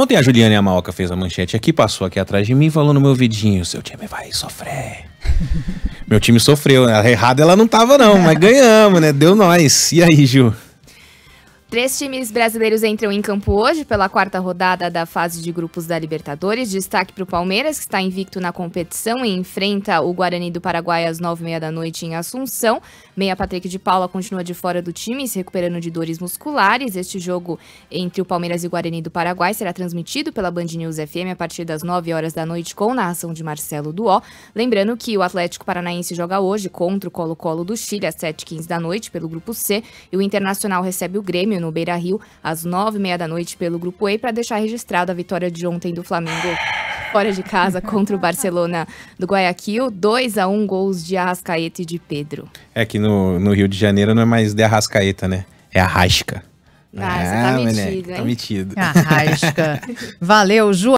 Ontem a Juliana Amalca fez a manchete aqui, passou aqui atrás de mim e falou no meu vidinho: seu time vai sofrer. meu time sofreu, né? Errado ela não tava, não, mas ganhamos, né? Deu nós. E aí, Ju? Três times brasileiros entram em campo hoje pela quarta rodada da fase de grupos da Libertadores. Destaque para o Palmeiras, que está invicto na competição e enfrenta o Guarani do Paraguai às nove e meia da noite em Assunção. Meia Patrick de Paula continua de fora do time, se recuperando de dores musculares. Este jogo entre o Palmeiras e o Guarani do Paraguai será transmitido pela Band News FM a partir das nove horas da noite com narração de Marcelo Duó. Lembrando que o Atlético Paranaense joga hoje contra o Colo-Colo do Chile às sete e quinze da noite pelo Grupo C e o Internacional recebe o Grêmio no Beira Rio, às nove e meia da noite, pelo Grupo E, para deixar registrado a vitória de ontem do Flamengo fora de casa contra o Barcelona do Guayaquil. 2 a 1 um, gols de Arrascaeta e de Pedro. É que no, no Rio de Janeiro não é mais de Arrascaeta, né? É Arrasca. Ah, ah, você tá ah, metido, hein? Tá metido. Arrasca. Valeu, Ju.